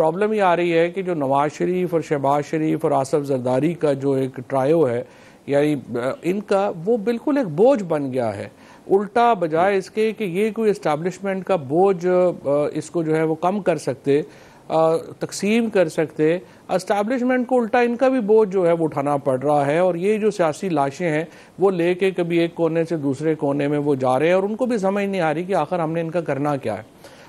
Problem ये आ रही है कि जो नवाज शरीफ और शहबाज शरीफ और आसफ जरदारी का जो एक ट्रायो है यानी इनका वो बिल्कुल एक बोझ बन गया है उल्टा बजाय इसके कि ये कोई इस्टबलिशमेंट का बोझ इसको जो है वो कम कर सकते तकसीम कर सकते इस्टेब्लिशमेंट को उल्टा इनका भी बोझ जो है वो उठाना पड़ रहा है और ये जो सियासी लाशें हैं वो ले के कभी एक कोने से दूसरे कोने में वो जा रहे हैं और उनको भी समझ नहीं आ रही कि आखिर हमने इनका करना क्या है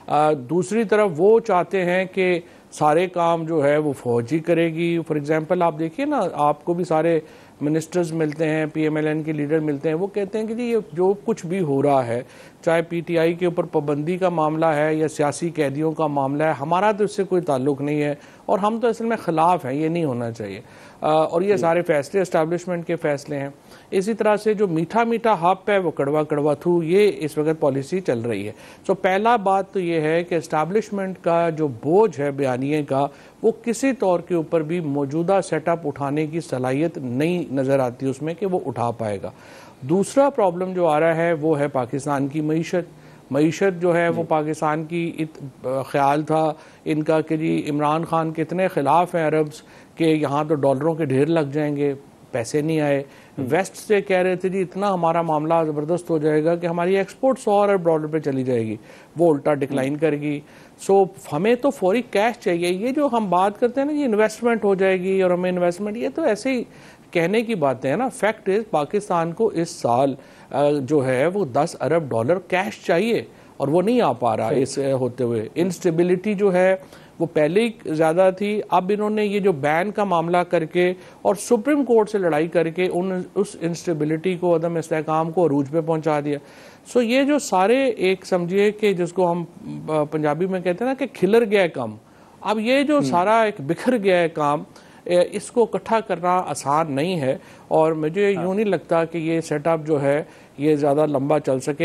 आ, दूसरी तरफ वो चाहते हैं कि सारे काम जो है वो फौज ही करेगी फॉर एग्ज़ाम्पल आप देखिए ना आपको भी सारे मिनिस्टर्स मिलते हैं पीएमएलएन के लीडर मिलते हैं वो कहते हैं कि जी ये जो कुछ भी हो रहा है चाहे पीटीआई के ऊपर पाबंदी का मामला है या सियासी कैदियों का मामला है हमारा तो इससे कोई ताल्लुक नहीं है और हम तो असल में ख़िलाफ़ हैं ये नहीं होना चाहिए और ये सारे फैसले इस्टेब्लिशमेंट के फैसले हैं इसी तरह से जो मीठा मीठा हप है वो कड़वा कड़वा थू ये इस वक्त पॉलिसी चल रही है सो पहला बात तो ये है कि इस्टेब्लिशमेंट का जो बोझ है बयानिए का वो किसी तौर के ऊपर भी मौजूदा सेटअप उठाने की सलाहियत नहीं नज़र आती उसमें कि वो उठा पाएगा दूसरा प्रॉब्लम जो आ रहा है वो है पाकिस्तान की मीशत मीशत जो है वो पाकिस्तान की इत ख्याल था इनका कि जी इमरान खान कितने ख़िलाफ़ हैं अरब्स के यहाँ तो डॉलरों के ढेर लग जाएंगे पैसे नहीं आए हम्म। वेस्ट से कह रहे थे जी इतना हमारा मामला ज़बरदस्त हो जाएगा कि हमारी एक्सपोर्ट्स और ब्रॉडर पे चली जाएगी वो उल्टा डिक्लाइन हम्म। करेगी सो हमें तो फौरी कैश चाहिए ये जो हम बात करते हैं ना ये इन्वेस्टमेंट हो जाएगी और हमें इन्वेस्टमेंट ये तो ऐसे ही कहने की बातें हैं ना फैक्ट इज़ पाकिस्तान को इस साल जो है वो दस अरब डॉलर कैश चाहिए और वो नहीं आ पा रहा इस होते हुए इनस्टेबिलिटी जो है वो पहले ही ज़्यादा थी अब इन्होंने ये जो बैन का मामला करके और सुप्रीम कोर्ट से लड़ाई करके उन उस इंस्टेबिलिटी को अदम इसकाम को अरूज पे पहुंचा दिया सो ये जो सारे एक समझिए कि जिसको हम पंजाबी में कहते हैं ना कि खिलर गया है काम अब ये जो हम्म। सारा एक बिखर गया है काम इसको इकट्ठा करना आसान नहीं है और मुझे हाँ। यूँ नहीं लगता कि ये सेटअप जो है ये ज़्यादा लंबा चल सके